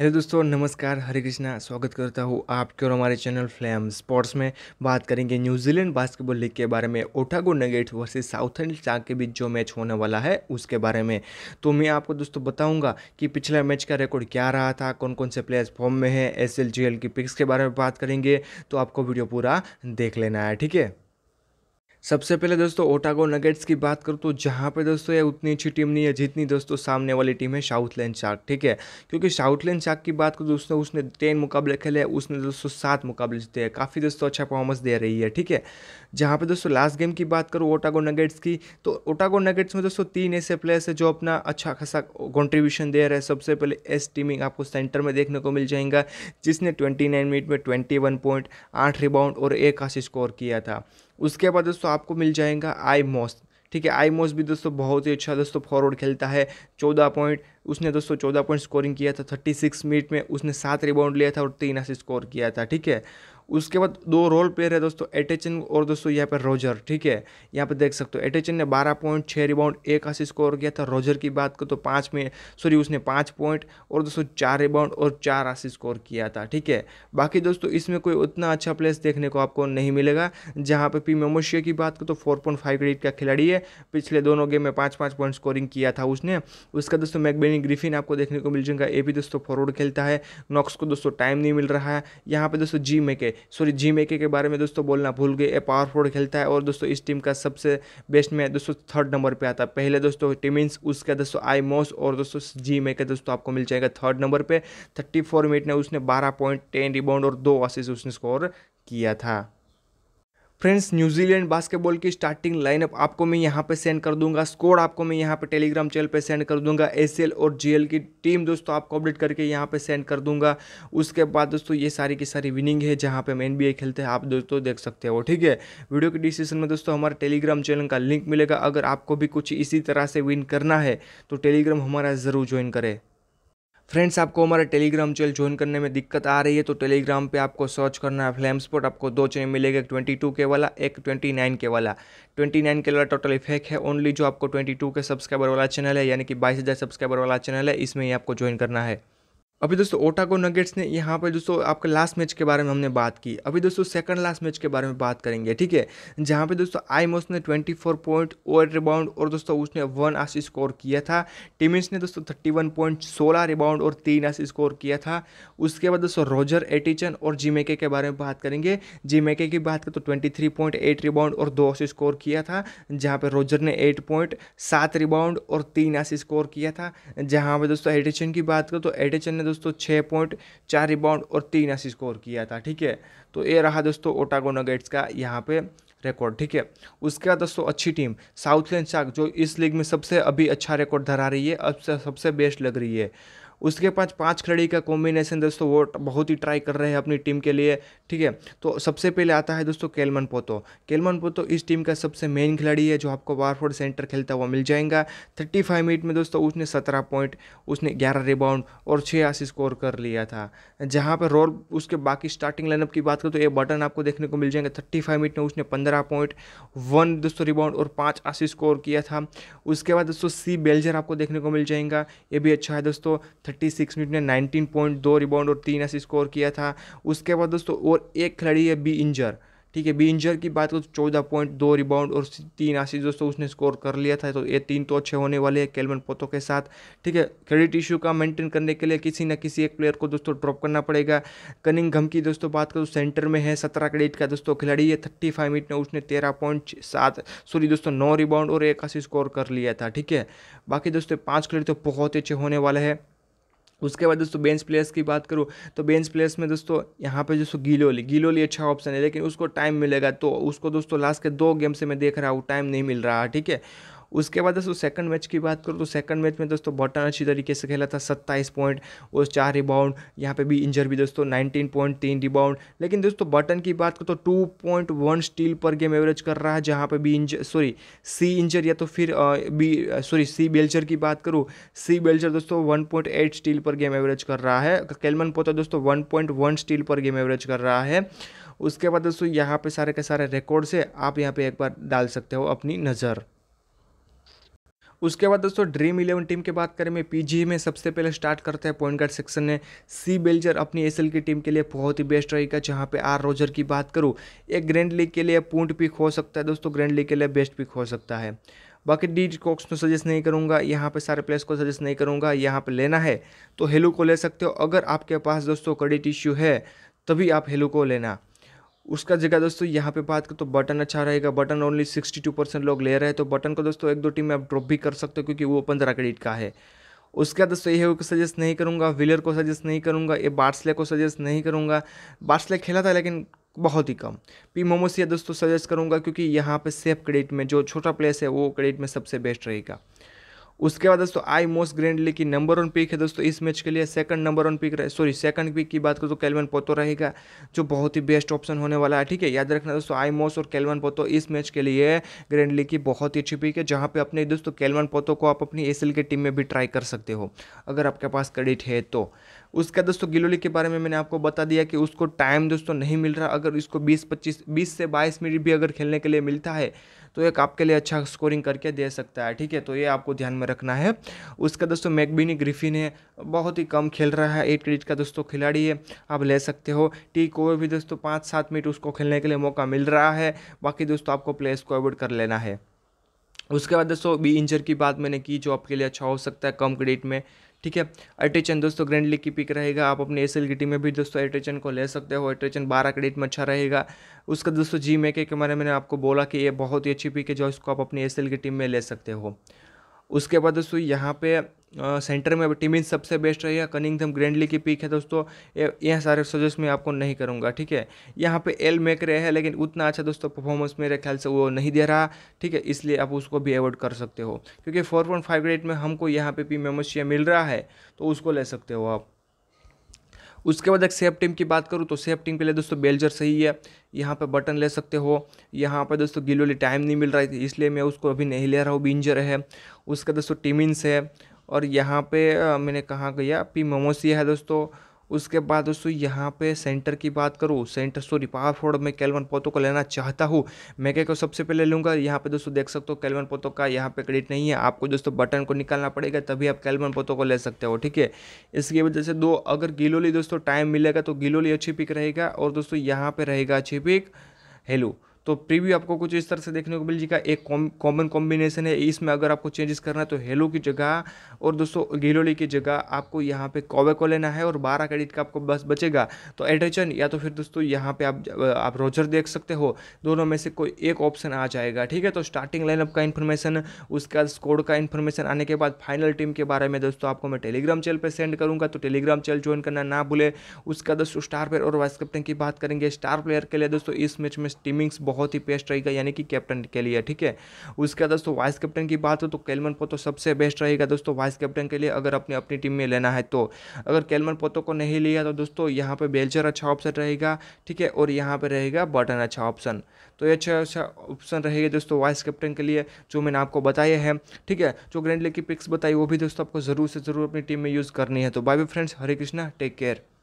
hello दोस्तों नमस्कार हरे कृष्णा स्वागत करता हूँ आपके और हमारे चैनल फ्लैम स्पोर्ट्स में बात करेंगे न्यूजीलैंड बास्केटबॉल लीग के बारे में ओटागो नगेट वर्सेस साउथ चाक के बीच जो मैच होने वाला है उसके बारे में तो मैं आपको दोस्तों बताऊंगा कि पिछला मैच का रिकॉर्ड क्या रहा था कौन कौन से प्लेयर्स फॉर्म में है एस की पिक्स के बारे में बात करेंगे तो आपको वीडियो पूरा देख लेना है ठीक है सबसे पहले दोस्तों ओटागो नगेट्स की बात करूँ तो जहाँ पे दोस्तों ये उतनी अच्छी टीम नहीं है जितनी दोस्तों सामने वाली टीम है लैन शार्क ठीक है क्योंकि साउथलैंड शार्क की बात करूँ दोस्तों उसने टेन मुकाबले खेले उसने दोस्तों सात मुकाबले जीते हैं काफ़ी दोस्तों अच्छा परफॉर्मेंस दे रही है ठीक है जहाँ पर दोस्तों लास्ट गेम की बात करूँ ओटागो नगेट्स की तो ओटागो नगेट्स में दोस्तों तीन ऐसे प्लेयर्स है जो अपना अच्छा खासा कॉन्ट्रीब्यूशन दे रहे हैं सबसे पहले एस टीमिंग आपको सेंटर में देखने को मिल जाएगा जिसने ट्वेंटी मिनट में ट्वेंटी पॉइंट आठ रिबाउंड और एक आशी स्कोर किया था उसके बाद दोस्तों आपको मिल जाएगा आई मॉस ठीक है आई मोस भी दोस्तों बहुत ही अच्छा दोस्तों फॉरवर्ड खेलता है चौदह पॉइंट उसने दोस्तों चौदह पॉइंट स्कोरिंग किया था थर्टी सिक्स मिनट में उसने सात रिबाउंड लिया था और तीन ऐसे स्कोर किया था ठीक है उसके बाद दो रोल प्लेयर है दोस्तों एटेचन और दोस्तों यहाँ पर रोजर ठीक है यहाँ पर देख सकते हो एटेचन ने बारह पॉइंट छः रिबाउंड एक हसी स्कोर किया था रोजर की बात करो तो पाँच में सॉरी उसने पाँच पॉइंट और दोस्तों चार रिबाउंड और चार हसी स्कोर किया था ठीक है बाकी दोस्तों इसमें कोई उतना अच्छा प्लेस देखने को आपको नहीं मिलेगा जहाँ पर पी मेमोशिया की बात करो तो फोर पॉइंट फाइव क्रेडिट का खिलाड़ी है पिछले दोनों गेम में पाँच पाँच पॉइंट स्कोरिंग किया था उसने उसका दोस्तों मैकबेनी ग्रिफिन आपको देखने को मिल जाएगा ए भी दोस्तों फॉरवर्ड खेलता है नॉक्स को दोस्तों टाइम नहीं मिल रहा है यहाँ पर दोस्तों जी मेके सॉरी जी मेके के बारे में दोस्तों बोलना भूल गए ए पावर फोर्ड खेलता है और दोस्तों इस टीम का सबसे बेस्ट में दोस्तों थर्ड नंबर पर आता है पहले दोस्तों टिमिन्स उसका दोस्तों आई मोस और दोस्तों जी मेके दोस्तों आपको मिल जाएगा थर्ड नंबर पर थर्टी फोर मिनट में उसने बारह पॉइंट टेन रिबाउंड और दो असिस उसने स्कोर किया था फ्रेंड्स न्यूजीलैंड बास्केटबॉल की स्टार्टिंग लाइनअप आपको मैं यहाँ पे सेंड कर दूंगा स्कोर आपको मैं यहाँ पे टेलीग्राम चैनल पे सेंड कर दूंगा एसएल और जीएल की टीम दोस्तों आपको अपडेट करके यहाँ पे सेंड कर दूंगा उसके बाद दोस्तों ये सारी की सारी विनिंग है जहाँ पे हम एन खेलते हैं आप दोस्तों देख सकते हो ठीक है वीडियो के डिस्क्रिप्शन में दोस्तों हमारे टेलीग्राम चैनल का लिंक मिलेगा अगर आपको भी कुछ इसी तरह से विन करना है तो टेलीग्राम हमारा ज़रूर ज्वाइन करें फ्रेंड्स आपको हमारा टेलीग्राम चैनल ज्वाइन करने में दिक्कत आ रही है तो टेलीग्राम पे आपको सर्च करना है फ्लेम स्पॉट आपको दो चैनल मिलेगा एक ट्वेंटी टू के वाला एक ट्वेंटी नाइन के वाला ट्वेंटी नाइन के वाला टोटली फेक है ओनली जो आपको ट्वेंटी टू के सब्सक्राइबर वाला चैनल है यानी कि बाईस हज़ार सब्सक्राइबर वाला चैनल है इसमें ही आपको ज्वाइन करना है अभी दोस्तों ओटागो नगेट्स ने यहाँ पर दोस्तों आपका लास्ट मैच के बारे में हमने बात की अभी दोस्तों सेकंड लास्ट मैच के बारे में बात करेंगे ठीक है जहाँ पे दोस्तों आई मोस ने 24 पॉइंट ओवर रिबाउंड और दोस्तों उसने वन आस स्कोर किया था टिमिस ने दोस्तों 31 पॉइंट सोलह रिबाउंड और तीन आस स्कोर किया था उसके बाद दोस्तों रॉजर एटिचन और जीमेके के बारे में बात करेंगे जीमेके की बात करें तो ट्वेंटी रिबाउंड और दो आस स्कोर किया था जहाँ पर रॉजर ने एट पॉइंट सात रिबाउंड और तीन आस स्कोर किया था जहाँ पर दोस्तों एडिचन की बात करें तो एडिचन ने दोस्तों छः पॉइंट चार रिबाउंड और तीन ऐसी स्कोर किया था ठीक है तो ये रहा दोस्तों ओटागो नगेट्स का यहाँ पे रिकॉर्ड ठीक है उसके बाद दोस्तों अच्छी टीम साउथलैंड शार्क जो इस लीग में सबसे अभी अच्छा रिकॉर्ड धरा रही है अब सबसे बेस्ट लग रही है उसके पास पाँच खिलाड़ी का कॉम्बिनेशन दोस्तों वो बहुत ही ट्राई कर रहे हैं अपनी टीम के लिए ठीक है तो सबसे पहले आता है दोस्तों केलमन पोतो केलमन पोतो इस टीम का सबसे मेन खिलाड़ी है जो आपको वारफोर्ड सेंटर खेलता हुआ मिल जाएगा थर्टी फाइव मिनट में दोस्तों उसने सत्रह पॉइंट उसने ग्यारह रिबाउंड और छः आस स्कोर कर लिया था जहाँ पर रोल उसके बाकी स्टार्टिंग लाइनअप की बात करें तो ये बटन आपको देखने को मिल जाएंगे थर्टी फाइव मिनट में उसने पंद्रह पॉइंट वन दोस्तों रिबाउंड और पाँच आस स्कोर किया था उसके बाद दोस्तों सी बेल्जर आपको देखने को मिल जाएगा ये भी अच्छा है दोस्तों थर्टी सिक्स मिनट में नाइनटीन पॉइंट दो रिबाउंड और तीन ऐसे स्कोर किया था उसके बाद दोस्तों और एक खिलाड़ी है बी इंजर ठीक है बी इंजर की बात करो तो चौदह पॉइंट दो रिबाउंड और तीन आशीष दोस्तों उसने स्कोर कर लिया था तो ये तीन तो अच्छे होने वाले हैं केलमन पोतो के साथ ठीक है क्रेडिट इशू का मेंटेन करने के लिए किसी न किसी एक प्लेयर को दोस्तों ड्रॉप करना पड़ेगा कनिंग घम की दोस्तों बात करो तो सेंटर में है सत्रह क्रेडिट का दोस्तों खिलाड़ी है थर्टी फाइव मिनट में उसने तेरह पॉइंट सात सॉरी दोस्तों नौ रिबाउंड और एक आशीष स्कोर कर लिया था ठीक है बाकी दोस्तों पाँच खिलाड़ी तो बहुत अच्छे होने वाले हैं उसके बाद दोस्तों बेंच प्लेयर्स की बात करूँ तो बेंच प्लेयर्स में दोस्तों यहाँ पे दोस्तों गिलोली गिलोली अच्छा ऑप्शन है लेकिन उसको टाइम मिलेगा तो उसको दोस्तों लास्ट के दो गेम से मैं देख रहा हूँ टाइम नहीं मिल रहा ठीक है उसके बाद दोस्तों सेकंड मैच की बात करूँ तो सेकंड मैच में दोस्तों बॉटन अच्छी तरीके से खेला था सत्ताईस पॉइंट और चार रिबाउंड यहाँ पे भी इंजर भी दोस्तों नाइनटीन पॉइंट तीन रिबाउंड लेकिन दोस्तों बटन की बात करो तो टू पॉइंट वन स्टील पर गेम एवरेज कर रहा है जहाँ पर भी इंजर सॉरी सी इंजर या तो फिर बी सॉरी सी बेल्चर की बात करूँ सी बेल्चर दोस्तों वन पॉइंट एट स्टील पर गेम एवरेज कर रहा है कैलमन पोता दोस्तों वन पॉइंट वन स्टील पर गेम एवरेज कर रहा है उसके बाद दोस्तों यहाँ पे सारे के सारे रिकॉर्ड से आप यहाँ पे एक बार डाल सकते हो अपनी नज़र उसके बाद दोस्तों ड्रीम इलेवन टीम की बात करें मैं पीजी में सबसे पहले स्टार्ट करते हैं पॉइंट गार्ड सेक्शन में सी बेल्जर अपनी एसएल की टीम के लिए बहुत ही बेस्ट रहेगा जहाँ पे आर रोजर की बात करूँ एक ग्रैंड लीग के लिए पूंट पिक हो सकता है दोस्तों ग्रैंड लीग के लिए बेस्ट पिक हो सकता है बाकी डी कॉक्स में सजेस्ट नहीं करूँगा यहाँ पे सारे प्लेयर्स को सजेस्ट नहीं करूँगा यहाँ पे लेना है तो हेलो को ले सकते हो अगर आपके पास दोस्तों कड़ी टिश्यू है तभी आप हेलो को लेना उसका जगह दोस्तों यहाँ पे बात करें तो बटन अच्छा रहेगा बटन ओनली 62 परसेंट लोग ले रहे हैं तो बटन को दोस्तों एक दो टीम में आप ड्रॉप भी कर सकते हो क्योंकि वो पंद्रह क्रेडिट का है उसके बाद दोस्तों ये सजेस्ट नहीं करूँगा विलर को सजेस्ट नहीं करूँगा ये बार्सले को सजेस्ट नहीं करूँगा बार्सले खेला था लेकिन बहुत ही कम पी मोमोसिया दोस्तों सजेस्ट करूँगा क्योंकि यहाँ पर सेफ क्रेडिट में जो छोटा प्लेस है वो क्रेडिट में सबसे बेस्ट रहेगा उसके बाद दोस्तों आई मोस्ट ग्रैंडली की नंबर वन पिक है दोस्तों इस मैच के लिए second number one pick sorry second pick की बात करो तो कैलवन पोतो रहेगा जो बहुत ही बेस्ट ऑप्शन होने वाला है ठीक है याद रखना दोस्तों आई मोस और कैलवन पोतो इस मैच के लिए ग्रैंडली की बहुत ही अच्छी पिक है जहाँ पर अपने दोस्तों कैलवन पोतो को आप अपनी एस की टीम में भी ट्राई कर सकते हो अगर आपके पास क्रेडिट है तो उसका दोस्तों गिलोली के बारे में मैंने आपको बता दिया कि उसको टाइम दोस्तों नहीं मिल रहा अगर इसको बीस पच्चीस बीस से बाईस मिनट भी अगर खेलने के लिए मिलता है तो एक आपके लिए अच्छा स्कोरिंग करके दे सकता है ठीक है तो ये आपको ध्यान में रखना है उसका दोस्तों मैकबिनी ग्रिफिन है बहुत ही कम खेल रहा है एट क्रिकेट का दोस्तों खिलाड़ी है आप ले सकते हो टी को भी दोस्तों पाँच सात मिनट उसको खेलने के लिए मौका मिल रहा है बाकी दोस्तों आपको प्लेस को अवॉइड कर लेना है उसके बाद दोस्तों बी इंजर की बात मैंने की जो आपके लिए अच्छा हो सकता है कम क्रेडिट में ठीक है अटेचन दोस्तों ग्रैंड लीग की पिक रहेगा आप अपने एस की टीम में भी दोस्तों अट्रेचन को ले सकते हो अट्रेचन बारह क्रेडिट में अच्छा रहेगा उसका दोस्तों जी मेके के बारे में मैंने आपको बोला कि ये बहुत ही अच्छी पिक है जो इसको आप अपनी एस की टीम में ले सकते हो उसके बाद दोस्तों यहाँ पे सेंटर में अभी टिमिंस सबसे बेस्ट रही है कनिंगथम ग्रैंडली की पीक है दोस्तों यह सारे सजेस्ट मैं आपको नहीं करूँगा ठीक है यहाँ पे एल मेक रहे हैं लेकिन उतना अच्छा दोस्तों परफॉर्मेंस मेरे ख्याल से वो नहीं दे रहा ठीक है इसलिए आप उसको भी अवॉइड कर सकते हो क्योंकि फोर पॉइंट फाइव ग्रेड में हमको यहाँ पे पी मेमोशिया मिल रहा है तो उसको ले सकते हो आप उसके बाद एक सेफ टीम की बात करूँ तो सेफ टीम के लिए दोस्तों बेल्जर सही है यहाँ पे बटन ले सकते हो यहाँ पे दोस्तों गिलोली टाइम नहीं मिल रहा है इसलिए मैं उसको अभी नहीं ले रहा हूँ बिंजर है उसका दोस्तों टिमिन्स है और यहाँ पे मैंने कहाँ गया पी मोमोसी है दोस्तों उसके बाद दोस्तों यहाँ पे सेंटर की बात करूँ सेंटर सॉरी पावर फोर्ड में कैलवन पोतो को लेना चाहता हूँ मैं क्या को सबसे पहले लूँगा यहाँ पे दोस्तों देख सकते हो कैलवन पोतो का यहाँ पे क्रेडिट नहीं है आपको दोस्तों बटन को निकालना पड़ेगा तभी आप कैलवन पोतो को ले सकते हो ठीक है इसकी वजह से दो अगर गिलोली दोस्तों टाइम मिलेगा तो गिलोली अच्छी पिक रहेगा और दोस्तों यहाँ पर रहेगा अच्छी पिक हेलो तो प्रीव्यू आपको कुछ इस तरह से देखने को मिल जाएगा एक कॉमन कॉम्बिनेशन है इसमें अगर आपको चेंजेस करना है तो हेलो की जगह और दोस्तों गिलोली की जगह आपको यहाँ पे कॉवे को लेना है और बारह क्रेडिट का आपको बस बचेगा तो एड्रेचन या तो फिर दोस्तों यहाँ पे आप आप रोजर देख सकते हो दोनों में से कोई एक ऑप्शन आ जाएगा ठीक है तो स्टार्टिंग लाइनअप का इन्फॉर्मेशन बाद स्कोर का इन्फॉर्मेशन आने के बाद फाइनल टीम के बारे में दोस्तों आपको मैं टेलीग्राम चैनल पर सेंड करूँगा तो टेलीग्राम चैनल ज्वाइन करना ना भूले उसका दोस्तों स्टार प्लेयर और वाइस कैप्टन की बात करेंगे स्टार प्लेयर के लिए दोस्तों इस मैच में टीमिंग्स बहुत बहुत ही बेस्ट रहेगा यानी कि कैप्टन के लिए ठीक है उसके बाद दोस्तों वाइस कैप्टन की बात हो तो कैलमन पोतो सबसे बेस्ट रहेगा दोस्तों वाइस कैप्टन के लिए अगर अपने अपनी टीम में लेना है तो अगर कैलमन पोतो को नहीं लिया तो दोस्तों यहाँ पर बेल्चर अच्छा ऑप्शन रहेगा ठीक है और यहाँ पर रहेगा बटन अच्छा ऑप्शन तो ये अच्छा अच्छा ऑप्शन रहेगा दोस्तों वाइस कैप्टन के लिए जो मैंने आपको बताया है ठीक है जो ग्रैंड लीग की पिक्स बताई वो भी दोस्तों आपको ज़रूर से ज़रूर अपनी टीम में यूज़ करनी है तो bye bye friends Hare Krishna take care